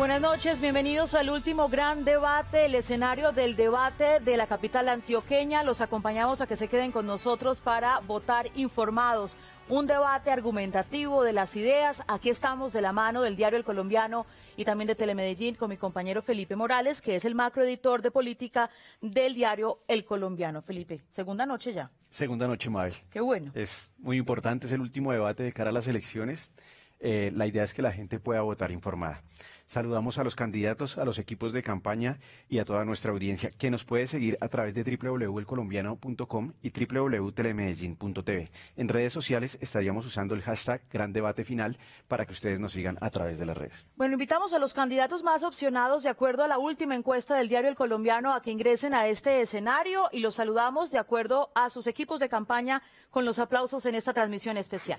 Buenas noches, bienvenidos al último gran debate, el escenario del debate de la capital antioqueña. Los acompañamos a que se queden con nosotros para votar informados. Un debate argumentativo de las ideas. Aquí estamos de la mano del diario El Colombiano y también de Telemedellín con mi compañero Felipe Morales, que es el macroeditor de política del diario El Colombiano. Felipe, segunda noche ya. Segunda noche, Mabel. Qué bueno. Es muy importante, es el último debate de cara a las elecciones. Eh, la idea es que la gente pueda votar informada. Saludamos a los candidatos, a los equipos de campaña y a toda nuestra audiencia que nos puede seguir a través de www.elcolombiano.com y www.telemedellin.tv. En redes sociales estaríamos usando el hashtag Gran Debate Final para que ustedes nos sigan a través de las redes. Bueno, invitamos a los candidatos más opcionados de acuerdo a la última encuesta del diario El Colombiano a que ingresen a este escenario y los saludamos de acuerdo a sus equipos de campaña con los aplausos en esta transmisión especial.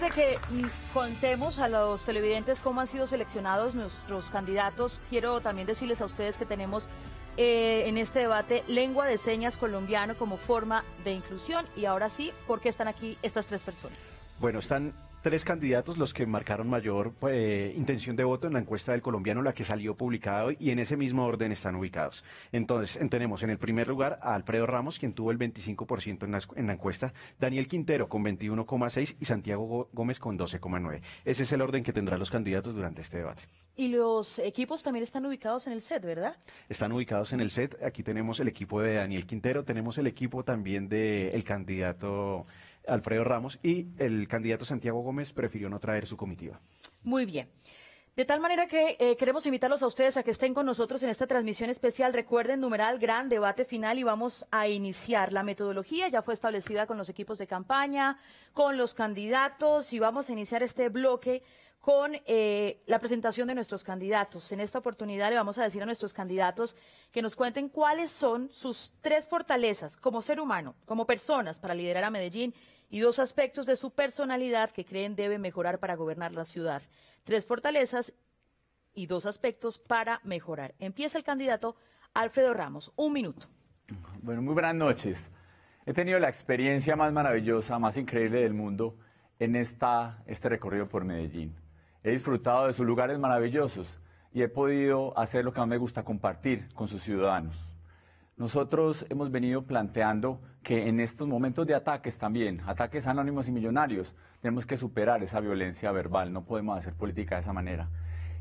de que mm, contemos a los televidentes cómo han sido seleccionados nuestros candidatos, quiero también decirles a ustedes que tenemos eh, en este debate lengua de señas colombiano como forma de inclusión. Y ahora sí, ¿por qué están aquí estas tres personas? Bueno, están tres candidatos los que marcaron mayor eh, intención de voto en la encuesta del colombiano, la que salió publicada hoy, y en ese mismo orden están ubicados. Entonces, tenemos en el primer lugar a Alfredo Ramos, quien tuvo el 25% en la, encuesta, Daniel Quintero con 21,6 y Santiago Gómez con 12,9. Ese es el orden que tendrán los candidatos durante este debate. Y los equipos también están ubicados en el set, ¿verdad? Están ubicados en el set. Aquí tenemos el equipo de Daniel Quintero, tenemos el equipo también del el candidato Alfredo Ramos, y el candidato Santiago Gómez prefirió no traer su comitiva. Muy bien. De tal manera que eh, queremos invitarlos a ustedes a que estén con nosotros en esta transmisión especial. Recuerden, numeral gran debate final y vamos a iniciar. La metodología ya fue establecida con los equipos de campaña, con los candidatos y vamos a iniciar este bloque con eh, la presentación de nuestros candidatos. En esta oportunidad le vamos a decir a nuestros candidatos que nos cuenten cuáles son sus tres fortalezas como ser humano, como personas para liderar a Medellín y dos aspectos de su personalidad que creen debe mejorar para gobernar la ciudad. Tres fortalezas y dos aspectos para mejorar. Empieza el candidato Alfredo Ramos. Un minuto. Bueno, muy buenas noches. He tenido la experiencia más maravillosa, más increíble del mundo en esta, este recorrido por Medellín. He disfrutado de sus lugares maravillosos y he podido hacer lo que mí me gusta, compartir con sus ciudadanos. Nosotros hemos venido planteando que en estos momentos de ataques también, ataques anónimos y millonarios, tenemos que superar esa violencia verbal, no podemos hacer política de esa manera.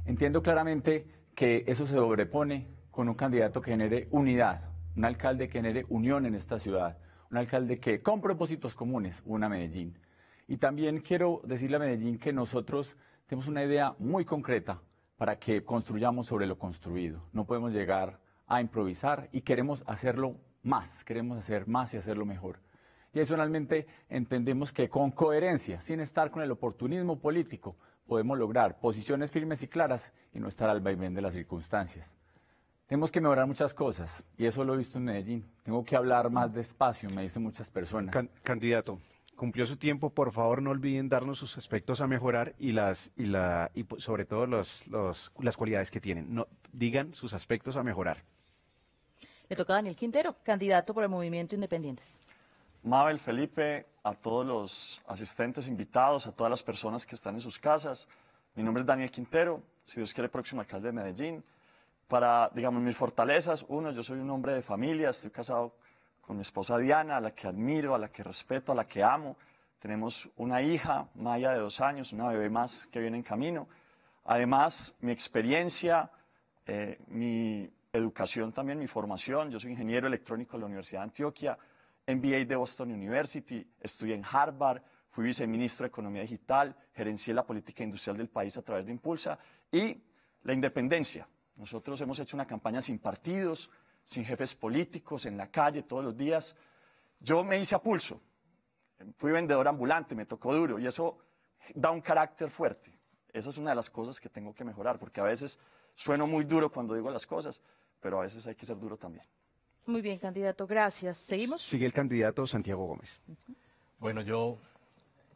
Entiendo claramente que eso se sobrepone con un candidato que genere unidad, un alcalde que genere unión en esta ciudad, un alcalde que con propósitos comunes una Medellín. Y también quiero decirle a Medellín que nosotros tenemos una idea muy concreta para que construyamos sobre lo construido. No podemos llegar a improvisar y queremos hacerlo más, queremos hacer más y hacerlo mejor. Y adicionalmente entendemos que con coherencia, sin estar con el oportunismo político, podemos lograr posiciones firmes y claras y no estar al vaivén de las circunstancias. Tenemos que mejorar muchas cosas y eso lo he visto en Medellín. Tengo que hablar más despacio, me dicen muchas personas. candidato, cumplió su tiempo, por favor no olviden darnos sus aspectos a mejorar y las y la pues, sobre todo las cualidades que tienen. No, digan sus aspectos a mejorar. Le toca a Daniel Quintero, candidato por el Movimiento Independientes. Mabel, Felipe, a todos los asistentes invitados, a todas las personas que están en sus casas. Mi nombre es Daniel Quintero, si Dios quiere, próximo alcalde de Medellín. Para, digamos, mis fortalezas, uno, yo soy un hombre de familia, estoy casado con mi esposa Diana, a la que admiro, a la que respeto, a la que amo. Tenemos una hija, Maya, de dos años, una bebé más que viene en camino. Además, mi experiencia, eh, mi, educación también, mi formación. Yo soy ingeniero electrónico de la Universidad de Antioquia, MBA de Boston University, estudié en Harvard, fui viceministro de Economía Digital, gerencié la política industrial del país a través de Impulsa y la independencia. Nosotros hemos hecho una campaña sin partidos, sin jefes políticos, en la calle todos los días. Yo me hice a pulso, fui vendedor ambulante, me tocó duro y eso da un carácter fuerte. Esa es una de las cosas que tengo que mejorar, porque a veces sueno muy duro cuando digo las cosas, pero a veces hay que ser duro también. Muy bien, candidato, gracias. ¿Seguimos? Sigue el candidato Santiago Gómez. Bueno, yo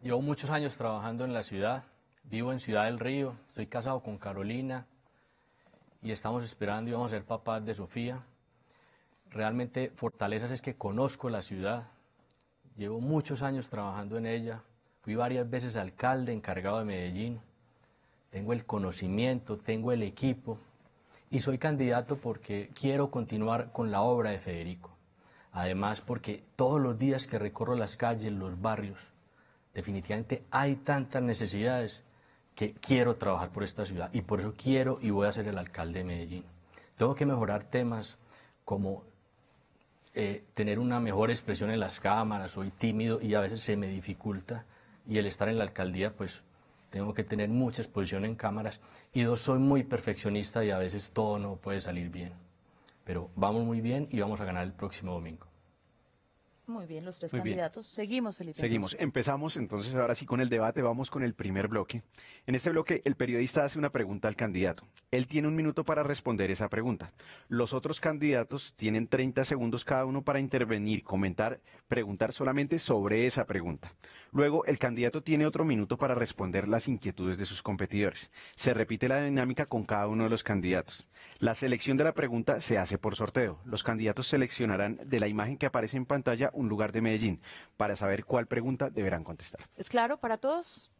llevo muchos años trabajando en la ciudad, vivo en Ciudad del Río, Soy casado con Carolina y estamos esperando y vamos a ser papás de Sofía. Realmente fortalezas es que conozco la ciudad, llevo muchos años trabajando en ella, fui varias veces alcalde encargado de Medellín, tengo el conocimiento, tengo el equipo, y soy candidato porque quiero continuar con la obra de Federico. Además, porque todos los días que recorro las calles, los barrios, definitivamente hay tantas necesidades que quiero trabajar por esta ciudad y por eso quiero y voy a ser el alcalde de Medellín. Tengo que mejorar temas como eh, tener una mejor expresión en las cámaras, soy tímido y a veces se me dificulta y el estar en la alcaldía pues tengo que tener mucha exposición en cámaras y dos, soy muy perfeccionista y a veces todo no puede salir bien. Pero vamos muy bien y vamos a ganar el próximo domingo. Muy bien, los tres candidatos. Seguimos, Felipe. Seguimos. Empezamos entonces ahora sí con el debate. Vamos con el primer bloque. En este bloque, el periodista hace una pregunta al candidato. Él tiene un minuto para responder esa pregunta. Los otros candidatos tienen 30 segundos cada uno para intervenir, comentar, preguntar solamente sobre esa pregunta. Luego, el candidato tiene otro minuto para responder las inquietudes de sus competidores. Se repite la dinámica con cada uno de los candidatos. La selección de la pregunta se hace por sorteo. Los candidatos seleccionarán de la imagen que aparece en pantalla un lugar de Medellín. Para saber cuál pregunta deberán contestar. ¿Es claro para todos?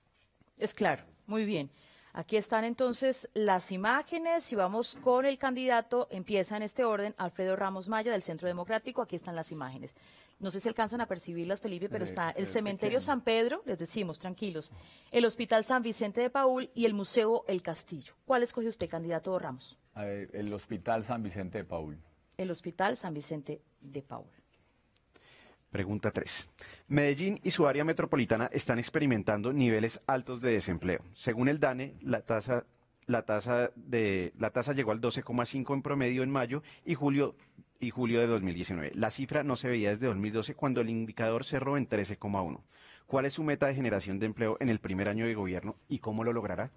Es claro. Muy bien. Aquí están entonces las imágenes y vamos con el candidato. Empieza en este orden Alfredo Ramos Maya del Centro Democrático. Aquí están las imágenes. No sé si alcanzan a percibirlas, Felipe, pero eh, está el eh, Cementerio San Pedro, les decimos, tranquilos, el Hospital San Vicente de Paul y el Museo El Castillo. ¿Cuál escoge usted, candidato Ramos? el Hospital San Vicente de Paul. El Hospital San Vicente de Paul. Pregunta 3. Medellín y su área metropolitana están experimentando niveles altos de desempleo. Según el DANE, la tasa la tasa de la tasa llegó al 12,5 en promedio en mayo y julio y julio de 2019. La cifra no se veía desde 2012 cuando el indicador cerró en 13,1. ¿Cuál es su meta de generación de empleo en el primer año de gobierno y cómo lo logrará?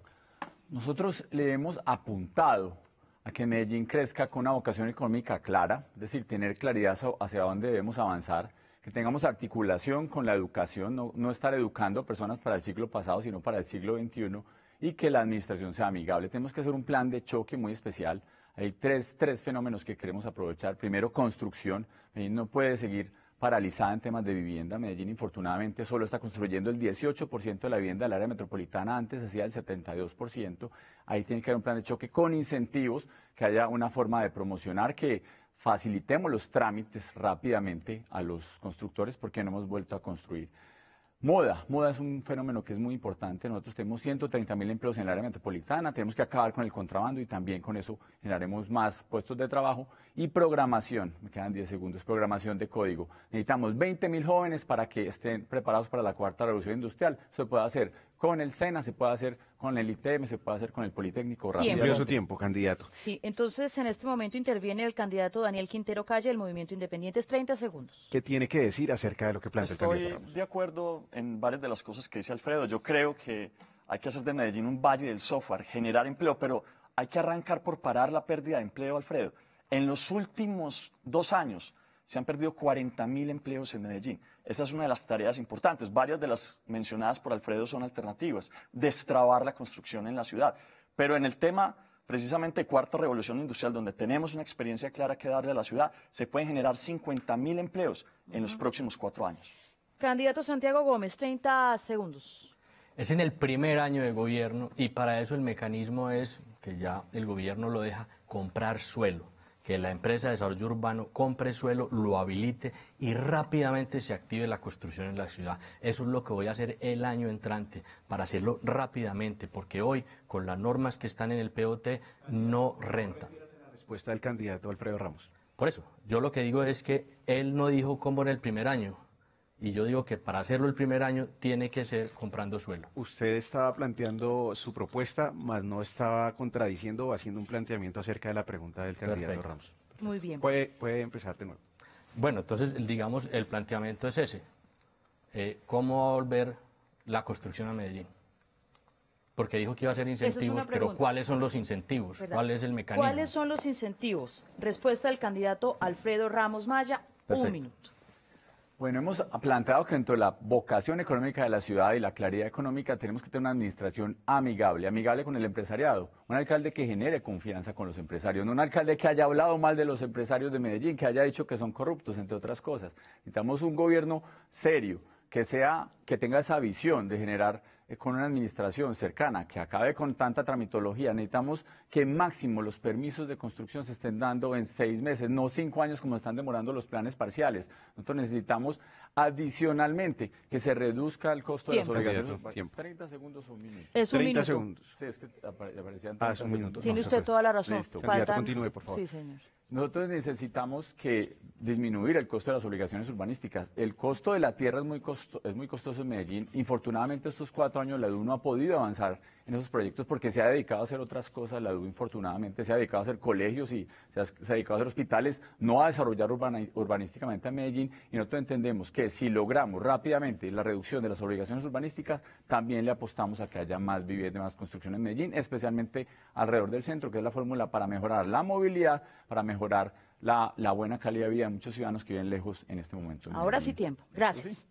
Nosotros le hemos apuntado a que Medellín crezca con una vocación económica clara, es decir, tener claridad hacia dónde debemos avanzar que tengamos articulación con la educación, no, estar educando personas para el siglo pasado, sino para el siglo XXI, y que la administración sea amigable. Tenemos que hacer un plan de choque muy especial. Hay tres, tres fenómenos que queremos aprovechar. Primero, construcción. Medellín no puede seguir paralizada en temas de vivienda. Medellín, infortunadamente, solo está construyendo el 18% de la vivienda del área metropolitana, antes hacía el 72%. Ahí tiene que haber un plan de choque con incentivos, que haya una forma de promocionar que facilitemos los trámites rápidamente a los constructores porque no hemos vuelto a construir. Moda, moda es un fenómeno que es muy importante. Nosotros tenemos 130 mil empleos en el área metropolitana, tenemos que acabar con el contrabando y también con eso generaremos más puestos de trabajo. Y programación, me quedan 10 segundos, programación de código. Necesitamos 20 mil jóvenes para que estén preparados para la cuarta revolución industrial. se puede hacer con el SENA, se puede hacer con el ITM, se puede hacer con el Politécnico. rápido su tiempo, candidato. Sí, entonces en este momento interviene el candidato Daniel Quintero Calle del Movimiento Independiente. Es 30 segundos. ¿Qué tiene que decir acerca de lo que plantea el candidato Estoy de acuerdo en varias de las cosas que dice Alfredo. Yo creo que hay que hacer de Medellín un valle del software, generar empleo, pero hay que arrancar por parar la pérdida de empleo, Alfredo. En los últimos dos años se han perdido 40.000 empleos en Medellín. Esa es una de las tareas importantes. Varias de las mencionadas por Alfredo son alternativas. Destrabar la construcción en la ciudad. Pero en el tema precisamente cuarta revolución industrial, donde tenemos una experiencia clara que darle a la ciudad, se pueden generar 50.000 empleos en los próximos cuatro años. Candidato Santiago Gómez, 30 segundos. Es en el primer año de gobierno y para eso el mecanismo es que ya el gobierno lo deja comprar suelo que la empresa de desarrollo urbano compre suelo, lo habilite y rápidamente se active la construcción en la ciudad. Eso es lo que voy a hacer el año entrante, para hacerlo rápidamente, porque hoy con las normas que están en el POT no renta. La respuesta del candidato Alfredo Ramos. Por eso, yo lo que digo es que él no dijo cómo en el primer año, y yo digo que para hacerlo el primer año tiene que ser comprando suelo. Usted estaba planteando su propuesta, mas no estaba contradiciendo o haciendo un planteamiento acerca de la pregunta del candidato Ramos. Muy bien. Puede, empezar de nuevo. Bueno, entonces, digamos, el planteamiento es ese. Eh, va ¿Cómo volver la construcción a Medellín? Porque dijo que iba a ser incentivos, pero ¿cuáles son los incentivos? ¿Cuál es el mecanismo? ¿Cuáles son los incentivos? Respuesta del candidato Alfredo Ramos Maya, un minuto. Bueno, hemos planteado que entre la vocación económica de la ciudad y la claridad económica tenemos que tener una administración amigable, amigable con el empresariado, un alcalde que genere confianza con los empresarios, no un alcalde que haya hablado mal de los empresarios de Medellín, que haya dicho que son corruptos, entre otras cosas. Necesitamos un gobierno serio, que sea, que tenga esa visión de generar eh, con una administración cercana, que acabe con tanta tramitología. Necesitamos que máximo los permisos de construcción se estén dando en seis meses, no cinco años como están demorando los planes parciales. Entonces necesitamos adicionalmente que se reduzca el costo de las obligaciones. 30 segundos o un minuto. Es un minuto. segundos. es ah, Tiene usted toda la razón. Listo. Continúe, por favor. Sí, señor. Nosotros necesitamos que disminuir el costo de las obligaciones urbanísticas. El costo de la tierra es muy, es muy costoso en Medellín. Infortunadamente estos cuatro años la DU no ha podido avanzar en esos proyectos porque se ha dedicado a hacer otras cosas, la DU infortunadamente se ha dedicado a hacer colegios y se ha, dedicado a hacer hospitales, no a desarrollar urbanísticamente a Medellín y nosotros entendemos que si logramos rápidamente la reducción de las obligaciones urbanísticas, también le apostamos a que haya más vivienda, más construcción en Medellín, especialmente alrededor del centro, que es la fórmula para mejorar la movilidad, para mejorar la, buena calidad de vida de muchos ciudadanos que viven lejos en este momento. Ahora sí tiempo. Gracias.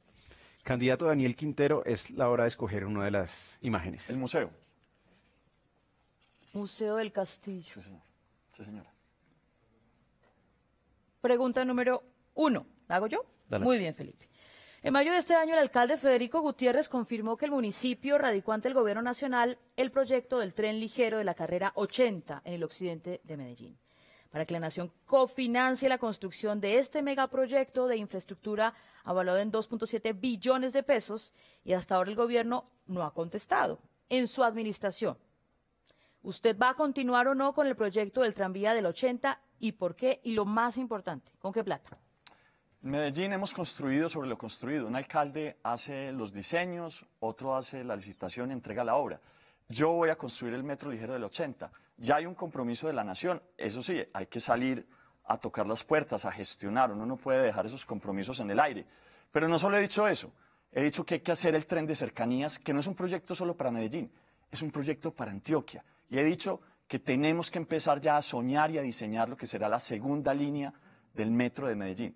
Candidato Daniel Quintero, es la hora de escoger una de las imágenes. El museo. Museo del Castillo. Sí, señor. señora. Pregunta número uno. ¿La hago yo? Muy bien, Felipe. En mayo de este año, el alcalde Federico Gutiérrez confirmó que el municipio radicó ante el Gobierno Nacional el proyecto del tren ligero de la carrera 80 en el occidente de Medellín, para que la nación cofinancie la construcción de este megaproyecto de infraestructura avalado en 2.7 billones de pesos y hasta ahora el Gobierno no ha contestado en su administración. ¿Usted va a continuar o no con el proyecto del tranvía del 80 y por qué? Y lo más importante, ¿con qué plata? Medellín hemos construido sobre lo construido. Un alcalde hace los diseños, otro hace la licitación y entrega la obra. Yo voy a construir el metro ligero del 80. Ya hay un compromiso de la nación. Eso sí, hay que salir a tocar las puertas, a gestionar. Uno no puede dejar esos compromisos en el aire. Pero no solo he dicho eso. He dicho que hay que hacer el tren de cercanías, que no es un proyecto solo para Medellín, es un proyecto para Antioquia y he dicho que tenemos que empezar ya a soñar y a diseñar lo que será la segunda línea del metro de Medellín.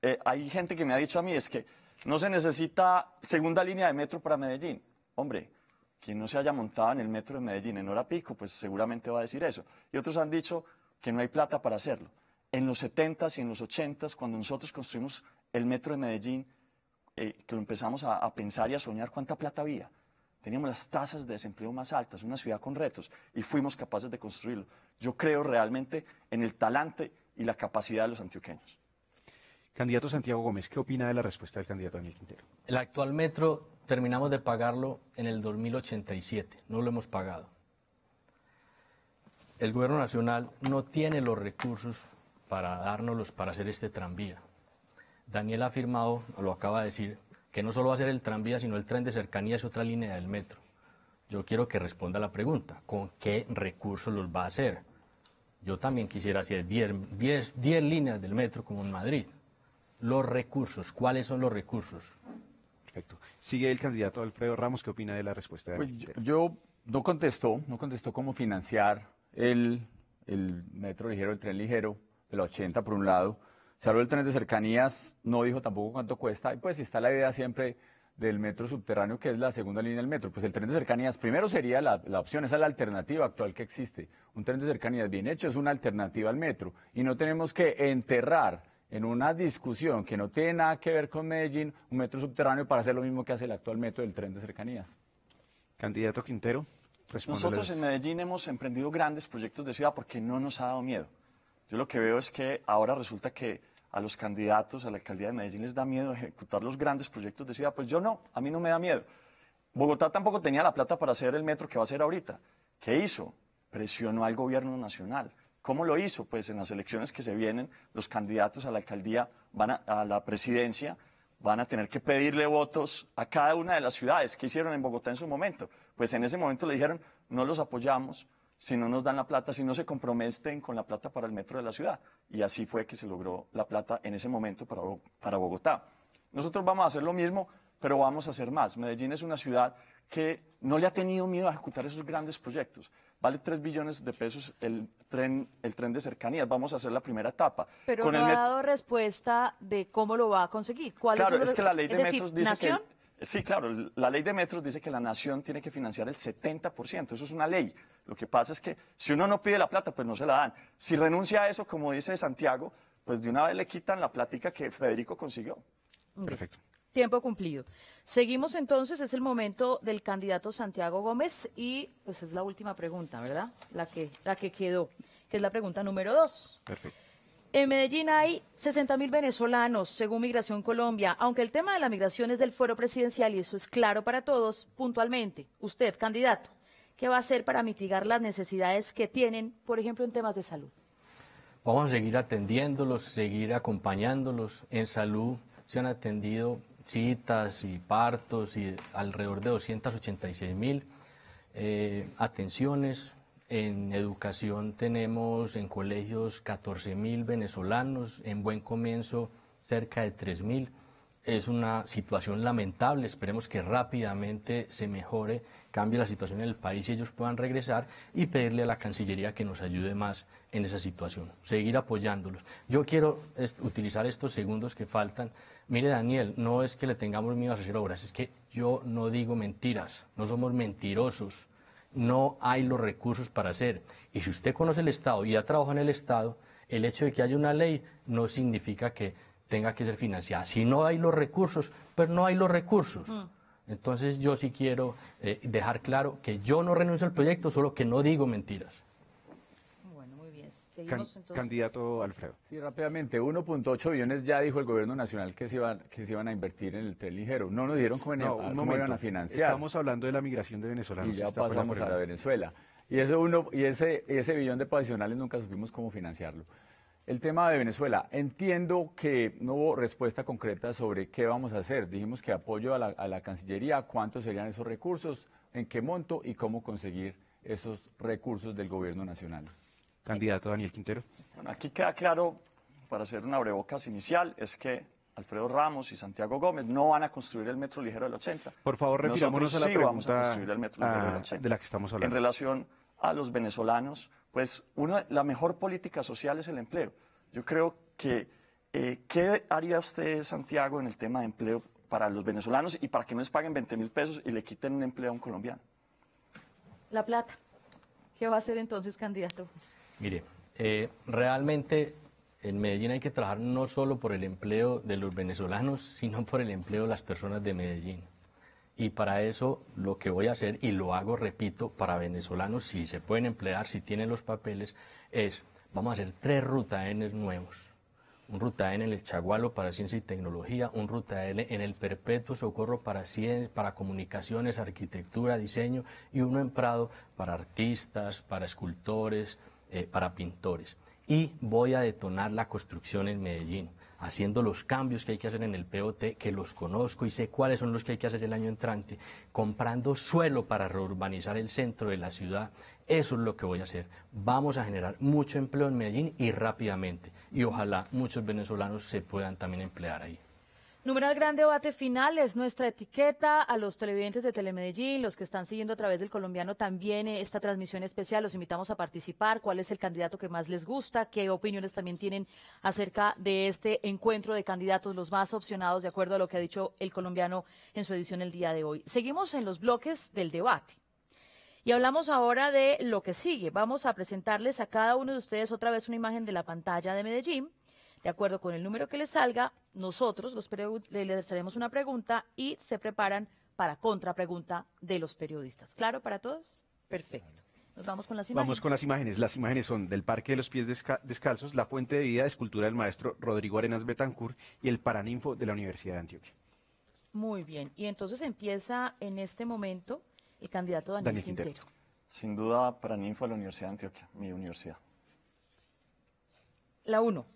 Eh, hay gente que me ha dicho a mí es que no se necesita segunda línea de metro para Medellín. Hombre, quien no se haya montado en el metro de Medellín en hora pico, pues seguramente va a decir eso. Y otros han dicho que no hay plata para hacerlo. En los 70s y en los 80s, cuando nosotros construimos el metro de Medellín, eh, que lo empezamos a pensar y a soñar, ¿cuánta plata había? teníamos las tasas de desempleo más altas, una ciudad con retos, y fuimos capaces de construirlo. Yo creo realmente en el talante y la capacidad de los antioqueños. Candidato Santiago Gómez, ¿qué opina de la respuesta del candidato Daniel Quintero? El actual metro terminamos de pagarlo en el 2087, no lo hemos pagado. El gobierno nacional no tiene los recursos para darnoslos, para hacer este tranvía. Daniel ha afirmado, lo acaba de decir, que no solo va a ser el tranvía, sino el tren de cercanía, es otra línea del metro. Yo quiero que responda la pregunta, ¿con qué recursos los va a hacer? Yo también quisiera hacer 10, líneas del metro como en Madrid. Los recursos, ¿cuáles son los recursos? Perfecto. Sigue el candidato Alfredo Ramos, ¿qué opina de la respuesta? Pues yo, no contestó, no contestó cómo financiar el, el metro ligero, el tren ligero, el 80 por un lado, habló el tren de cercanías, no dijo tampoco cuánto cuesta. Y pues está la idea siempre del metro subterráneo, que es la segunda línea del metro. Pues el tren de cercanías, primero sería la, la, opción, esa es la alternativa actual que existe. Un tren de cercanías bien hecho es una alternativa al metro. Y no tenemos que enterrar en una discusión que no tiene nada que ver con Medellín un metro subterráneo para hacer lo mismo que hace el actual metro del tren de cercanías. Candidato Quintero. Nosotros en Medellín hemos emprendido grandes proyectos de ciudad porque no nos ha dado miedo. Yo lo que veo es que ahora resulta que a los candidatos a la alcaldía de Medellín les da miedo ejecutar los grandes proyectos de ciudad. Pues yo no, a mí no me da miedo. Bogotá tampoco tenía la plata para hacer el metro que va a hacer ahorita. ¿Qué hizo? Presionó al gobierno nacional. ¿Cómo lo hizo? Pues en las elecciones que se vienen, los candidatos a la alcaldía, van a, la presidencia, van a tener que pedirle votos a cada una de las ciudades. ¿Qué hicieron en Bogotá en su momento? Pues en ese momento le dijeron, no los apoyamos, si no nos dan la plata, si no se comprometen con la plata para el metro de la ciudad. Y así fue que se logró la plata en ese momento para, para Bogotá. Nosotros vamos a hacer lo mismo, pero vamos a hacer más. Medellín es una ciudad que no le ha tenido miedo a ejecutar esos grandes proyectos. Vale 3 billones de pesos el tren, el tren de cercanías. Vamos a hacer la primera etapa. Pero no ha dado respuesta de cómo lo va a conseguir. ¿Cuál es, la ley de metros dice que... Sí, claro, la ley de metros dice que la nación tiene que financiar el 70%. Eso es una ley. Lo que pasa es que si uno no pide la plata, pues no se la dan. Si renuncia a eso, como dice Santiago, pues de una vez le quitan la plática que Federico consiguió. Perfecto. Tiempo cumplido. Seguimos entonces, es el momento del candidato Santiago Gómez y pues es la última pregunta, ¿verdad? La que, la que quedó, que es la pregunta número dos. Perfecto. En Medellín hay 60 mil venezolanos, según Migración Colombia, aunque el tema de la migración es del fuero presidencial y eso es claro para todos, puntualmente, usted, candidato, ¿Qué va a hacer para mitigar las necesidades que tienen, por ejemplo, en temas de salud? Vamos a seguir atendiéndolos, seguir acompañándolos. En salud se han atendido citas y partos y alrededor de 286 mil eh, atenciones. En educación tenemos en colegios 14 mil venezolanos, en buen comienzo cerca de 3 mil es una situación lamentable, esperemos que rápidamente se mejore, cambie la situación en el país y ellos puedan regresar y pedirle a la Cancillería que nos ayude más en esa situación, seguir apoyándolos. Yo quiero utilizar estos segundos que faltan. Mire Daniel, no es que le tengamos miedo a hacer obras, es que yo no digo mentiras, no somos mentirosos, no hay los recursos para hacer. Y si usted conoce el Estado y ha trabajado en el Estado, el hecho de que haya una ley no significa que tenga que ser financiada. Si no hay los recursos, pues no hay los recursos. Mm. Entonces yo sí quiero eh, dejar claro que yo no renuncio al proyecto, solo que no digo mentiras. Bueno, muy bien. Seguimos, entonces. Candidato Alfredo. Sí, rápidamente, 1.8 billones ya dijo el gobierno nacional que se, iban, que se iban a invertir en el tren ligero. No nos dieron cómo, no, en, iban a financiar. Estamos hablando de la migración de venezolanos. Y ya pasamos a Venezuela. Y ese, uno, y ese, ese billón de pasionales nunca supimos cómo financiarlo. El tema de Venezuela. Entiendo que no hubo respuesta concreta sobre qué vamos a hacer. Dijimos que apoyo a la, Cancillería, cuántos serían esos recursos, en qué monto y cómo conseguir esos recursos del Gobierno Nacional. Candidato Daniel Quintero. Bueno, aquí queda claro, para hacer una brevocas inicial, es que Alfredo Ramos y Santiago Gómez no van a construir el metro ligero del 80. Por favor, refirámonos a la sí pregunta vamos a construir el metro ligero del 80. de la que estamos hablando. En relación a los venezolanos pues una, la mejor política social es el empleo. Yo creo que, eh, ¿qué haría usted, Santiago, en el tema de empleo para los venezolanos y para que no les paguen 20 mil pesos y le quiten un empleo a un colombiano? La plata. ¿Qué va a hacer entonces, candidato? Mire, eh, realmente en Medellín hay que trabajar no solo por el empleo de los venezolanos, sino por el empleo de las personas de Medellín. Y para eso lo que voy a hacer, y lo hago, repito, para venezolanos, si se pueden emplear, si tienen los papeles, es, vamos a hacer tres ruta N nuevos. Un ruta N en el Chagualo para Ciencia y Tecnología, un ruta N en el Perpetuo Socorro para, Ciencias, para Comunicaciones, Arquitectura, Diseño, y uno en Prado para artistas, para escultores, eh, para pintores. Y voy a detonar la construcción en Medellín haciendo los cambios que hay que hacer en el POT, que los conozco y sé cuáles son los que hay que hacer el año entrante, comprando suelo para reurbanizar el centro de la ciudad, eso es lo que voy a hacer. Vamos a generar mucho empleo en Medellín y rápidamente. Y ojalá muchos venezolanos se puedan también emplear ahí. Numeral Gran Debate Final es nuestra etiqueta a los televidentes de Telemedellín, los que están siguiendo a través del colombiano también eh, esta transmisión especial. Los invitamos a participar. ¿Cuál es el candidato que más les gusta? ¿Qué opiniones también tienen acerca de este encuentro de candidatos, los más opcionados, de acuerdo a lo que ha dicho el colombiano en su edición el día de hoy? Seguimos en los bloques del debate. Y hablamos ahora de lo que sigue. Vamos a presentarles a cada uno de ustedes otra vez una imagen de la pantalla de Medellín de acuerdo con el número que les salga, nosotros los les haremos una pregunta y se preparan para contrapregunta de los periodistas. ¿Claro para todos? Perfecto. Nos vamos con las imágenes. Vamos con las imágenes. Las imágenes son del Parque de los Pies Descalzos, la Fuente de Vida, escultura del maestro Rodrigo Arenas Betancourt y el Paraninfo de la Universidad de Antioquia. Muy bien. Y entonces empieza en este momento el candidato Daniel, Daniel Quintero. Sin duda, Paraninfo de la Universidad de Antioquia, mi universidad. La uno.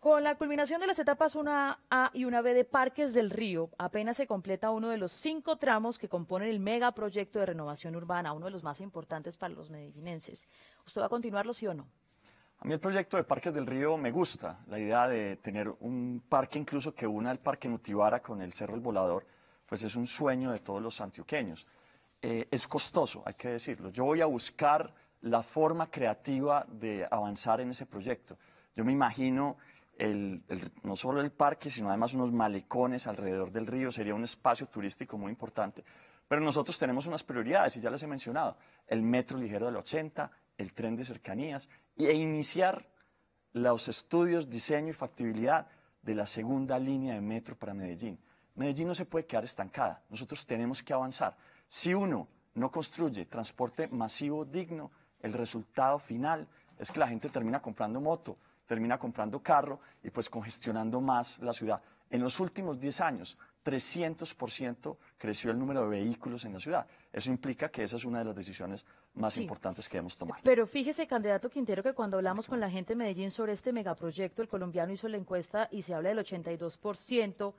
Con la culminación de las etapas 1A y 1B de Parques del Río, apenas se completa uno de los cinco tramos que componen el megaproyecto de renovación urbana, uno de los más importantes para los medellinenses. ¿Usted va a continuarlo, sí o no? A mí el proyecto de Parques del Río me gusta, la idea de tener un parque incluso que una el Parque Nutibara con el Cerro El Volador, pues es un sueño de todos los antioqueños. Eh, es costoso, hay que decirlo. Yo voy a buscar la forma creativa de avanzar en ese proyecto. Yo me imagino no solo el parque, sino además unos malecones alrededor del río. Sería un espacio turístico muy importante. Pero nosotros tenemos unas prioridades, y ya les he mencionado, el metro ligero del 80, el tren de cercanías, e iniciar los estudios, diseño y factibilidad de la segunda línea de metro para Medellín. Medellín no se puede quedar estancada, nosotros tenemos que avanzar. Si uno no construye transporte masivo digno, el resultado final es que la gente termina comprando moto, termina comprando carro y pues congestionando más la ciudad. En los últimos 10 años, 300% creció el número de vehículos en la ciudad. Eso implica que esa es una de las decisiones más importantes que hemos tomado. Pero fíjese, candidato Quintero, que cuando hablamos con la gente de Medellín sobre este megaproyecto, el colombiano hizo la encuesta y se habla del 82%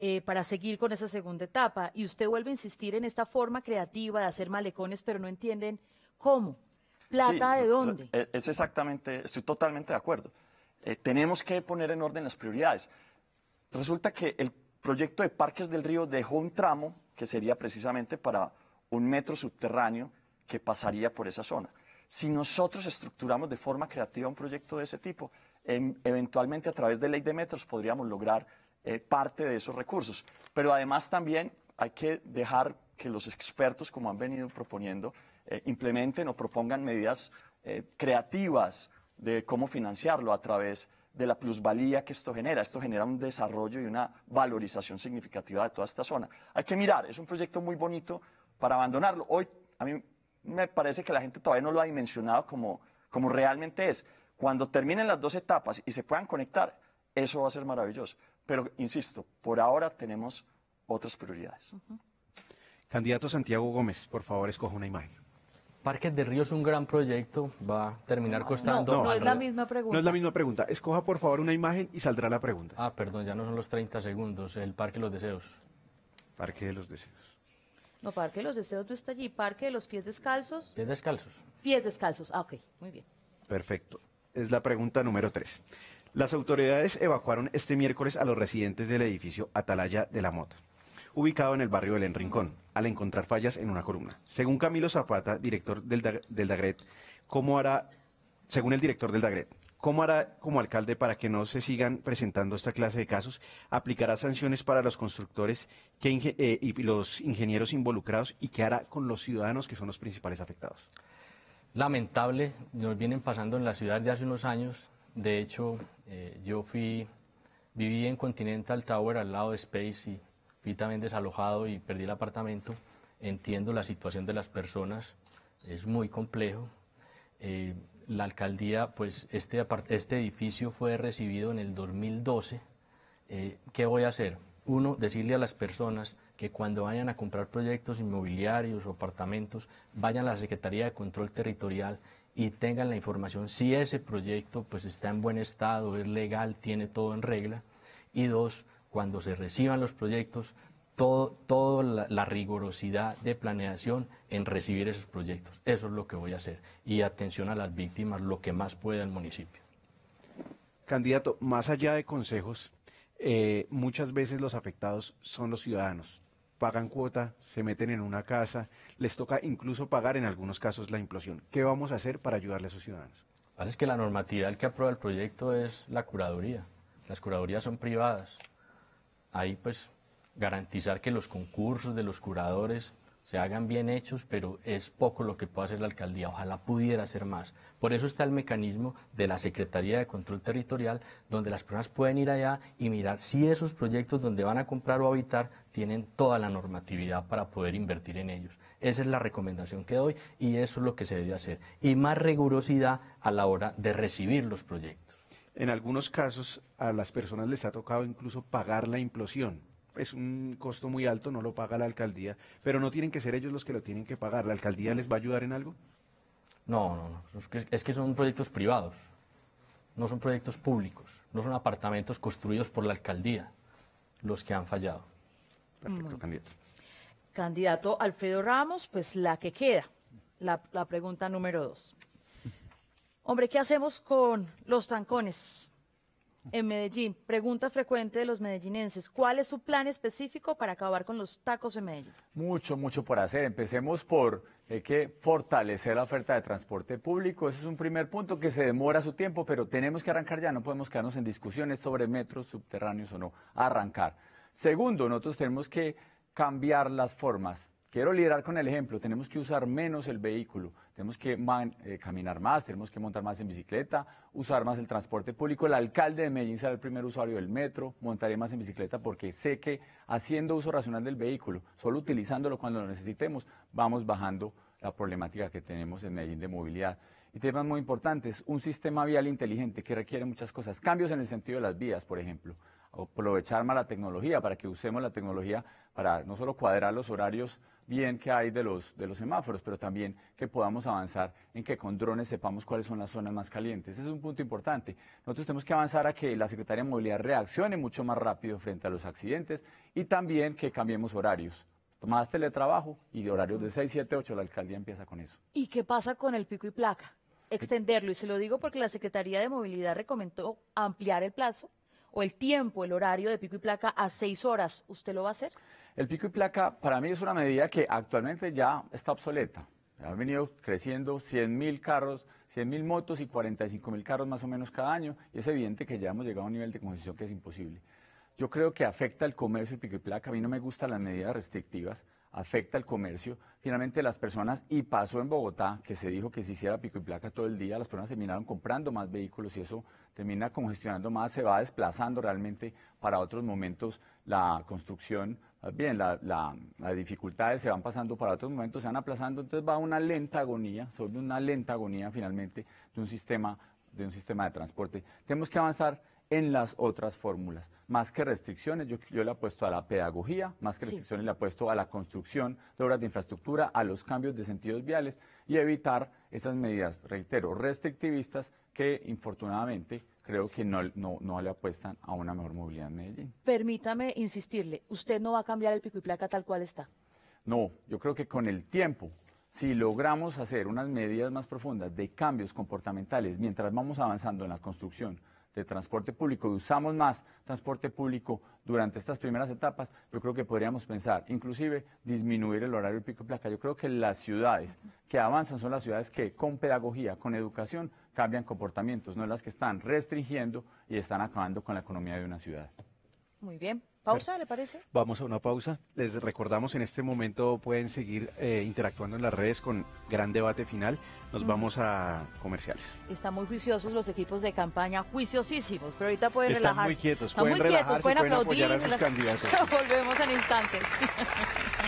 eh, para seguir con esa segunda etapa. Y usted vuelve a insistir en esta forma creativa de hacer malecones, pero no entienden cómo. ¿Plata de dónde? E, es exactamente, estoy totalmente de acuerdo. Eh, tenemos que poner en orden las prioridades. Resulta que el proyecto de Parques del Río dejó un tramo que sería precisamente para un metro subterráneo que pasaría por esa zona. Si nosotros estructuramos de forma creativa un proyecto de ese tipo, em, eventualmente a través de ley de metros podríamos lograr eh, parte de esos recursos. Pero además también hay que dejar que los expertos, como han venido proponiendo, eh, implementen o propongan medidas creativas, de cómo financiarlo a través de la plusvalía que esto genera. Esto genera un desarrollo y una valorización significativa de toda esta zona. Hay que mirar, es un proyecto muy bonito para abandonarlo. Hoy a mí me parece que la gente todavía no lo ha dimensionado como, como realmente es. Cuando terminen las dos etapas y se puedan conectar, eso va a ser maravilloso. Pero, insisto, por ahora tenemos otras prioridades. Candidato Santiago Gómez, por favor, escoja una imagen. ¿Parque de Ríos es un gran proyecto, va a terminar costando... No, no, es la misma pregunta. No es la misma pregunta. Escoja por favor una imagen y saldrá la pregunta. Ah, perdón, ya no son los 30 segundos. El Parque de los Deseos. Parque de los Deseos. No, Parque de los Deseos no está allí. Parque de los Pies Descalzos. Pies Descalzos. Pies Descalzos. Ah, ok, muy bien. Perfecto. Es la pregunta número 3. Las autoridades evacuaron este miércoles a los residentes del edificio Atalaya de la Mota ubicado en el barrio del Enrincón, al encontrar fallas en una columna. Según Camilo Zapata, director del, DAGRET, ¿cómo hará, según el director del DAGRET, ¿Cómo hará como alcalde para que no se sigan presentando esta clase de casos? ¿Aplicará sanciones para los constructores eh, y los ingenieros involucrados? ¿Y qué hará con los ciudadanos que son los principales afectados? Lamentable, nos vienen pasando en la ciudad de hace unos años. De hecho, eh, yo fui, viví en Continental Tower al lado de Space y también desalojado y perdí el apartamento. Entiendo la situación de las personas, es muy complejo. Eh, la alcaldía, pues este, este edificio fue recibido en el 2012. Eh, ¿Qué voy a hacer? Uno, decirle a las personas que cuando vayan a comprar proyectos inmobiliarios o apartamentos, vayan a la Secretaría de Control Territorial y tengan la información si ese proyecto pues está en buen estado, es legal, tiene todo en regla. Y dos, cuando se reciban los proyectos, toda la, rigorosidad rigurosidad de planeación en recibir esos proyectos. Eso es lo que voy a hacer. Y atención a las víctimas, lo que más puede el municipio. Candidato, más allá de consejos, eh, muchas veces los afectados son los ciudadanos. Pagan cuota, se meten en una casa, les toca incluso pagar en algunos casos la implosión. ¿Qué vamos a hacer para ayudarle a esos ciudadanos? Es que la normatividad que aprueba el proyecto es la curaduría. Las curadurías son privadas ahí pues garantizar que los concursos de los curadores se hagan bien hechos, pero es poco lo que puede hacer la alcaldía. Ojalá pudiera hacer más. Por eso está el mecanismo de la Secretaría de Control Territorial, donde las personas pueden ir allá y mirar si esos proyectos donde van a comprar o habitar tienen toda la normatividad para poder invertir en ellos. Esa es la recomendación que doy y eso es lo que se debe hacer. Y más rigurosidad a la hora de recibir los proyectos. En algunos casos a las personas les ha tocado incluso pagar la implosión. Es un costo muy alto, no lo paga la alcaldía, pero no tienen que ser ellos los que lo tienen que pagar. ¿La alcaldía les va a ayudar en algo? No, no, no. Es que, son proyectos privados, no son proyectos públicos, no son apartamentos construidos por la alcaldía los que han fallado. Perfecto, mm. candidato. Candidato Alfredo Ramos, pues la que queda, la pregunta número dos. Hombre, ¿qué hacemos con los trancones en Medellín? Pregunta frecuente de los medellinenses. ¿Cuál es su plan específico para acabar con los tacos en Medellín? Mucho, mucho por hacer. Empecemos por eh, que fortalecer la oferta de transporte público. Ese es un primer punto que se demora su tiempo, pero tenemos que arrancar ya. No podemos quedarnos en discusiones sobre metros subterráneos o no. Arrancar. Segundo, nosotros tenemos que cambiar las formas Quiero liderar con el ejemplo, tenemos que usar menos el vehículo, tenemos que eh, caminar más, tenemos que montar más en bicicleta, usar más el transporte público. El alcalde de Medellín será el primer usuario del metro, montaré más en bicicleta porque sé que haciendo uso racional del vehículo, solo utilizándolo cuando lo necesitemos, vamos bajando la problemática que tenemos en Medellín de movilidad. Y temas muy importantes, un sistema vial inteligente que requiere muchas cosas, cambios en el sentido de las vías, por ejemplo aprovechar más la tecnología, para que usemos la tecnología para no solo cuadrar los horarios bien que hay de los, de los semáforos, pero también que podamos avanzar en que con drones sepamos cuáles son las zonas más calientes. Ese es un punto importante. Nosotros tenemos que avanzar a que la Secretaría de Movilidad reaccione mucho más rápido frente a los accidentes y también que cambiemos horarios más teletrabajo y de horarios de 6, 7, 8, la alcaldía empieza con eso. ¿Y qué pasa con el pico y placa? Extenderlo, y se lo digo porque la Secretaría de Movilidad recomendó ampliar el plazo el tiempo, el horario de pico y placa a seis horas. ¿Usted lo va a hacer? El pico y placa para mí es una medida que actualmente ya está obsoleta. Ha venido creciendo 100.000 carros, mil motos y mil carros más o menos cada año. Y es evidente que ya hemos llegado a un nivel de congestión que es imposible. Yo creo que afecta el comercio el pico y placa. A mí no me gustan las medidas restrictivas afecta el comercio, finalmente las personas, y pasó en Bogotá, que se dijo que se hiciera pico y placa todo el día, las personas terminaron comprando más vehículos y eso termina congestionando más, se va desplazando realmente para otros momentos la construcción, bien, las dificultades se van pasando para otros momentos, se van aplazando, entonces va una lenta agonía, sobre una lenta agonía finalmente de un sistema de un sistema de transporte. Tenemos que avanzar en las otras fórmulas. Más que restricciones, yo, yo le apuesto a la pedagogía, más que restricciones le apuesto a la construcción de obras de infraestructura, a los cambios de sentidos viales y evitar esas medidas, reitero, restrictivistas que infortunadamente creo que no, no, le apuestan a una mejor movilidad en Medellín. Permítame insistirle, usted no va a cambiar el pico y placa tal cual está. No, yo creo que con el tiempo, si logramos hacer unas medidas más profundas de cambios comportamentales mientras vamos avanzando en la construcción de transporte público y usamos más transporte público durante estas primeras etapas, yo creo que podríamos pensar, inclusive disminuir el horario pico placa. Yo creo que las ciudades que avanzan son las ciudades que con pedagogía, con educación, cambian comportamientos, no las que están restringiendo y están acabando con la economía de una ciudad. Muy bien. ¿Pausa, le parece? Vamos a una pausa. Les recordamos, en este momento pueden seguir eh, interactuando en las redes con gran debate final. Nos vamos a comerciales. Están muy juiciosos los equipos de campaña, juiciosísimos, pero ahorita pueden relajarse. Están muy quietos, pueden, pueden aplaudir. a sus candidatos. Volvemos en instantes.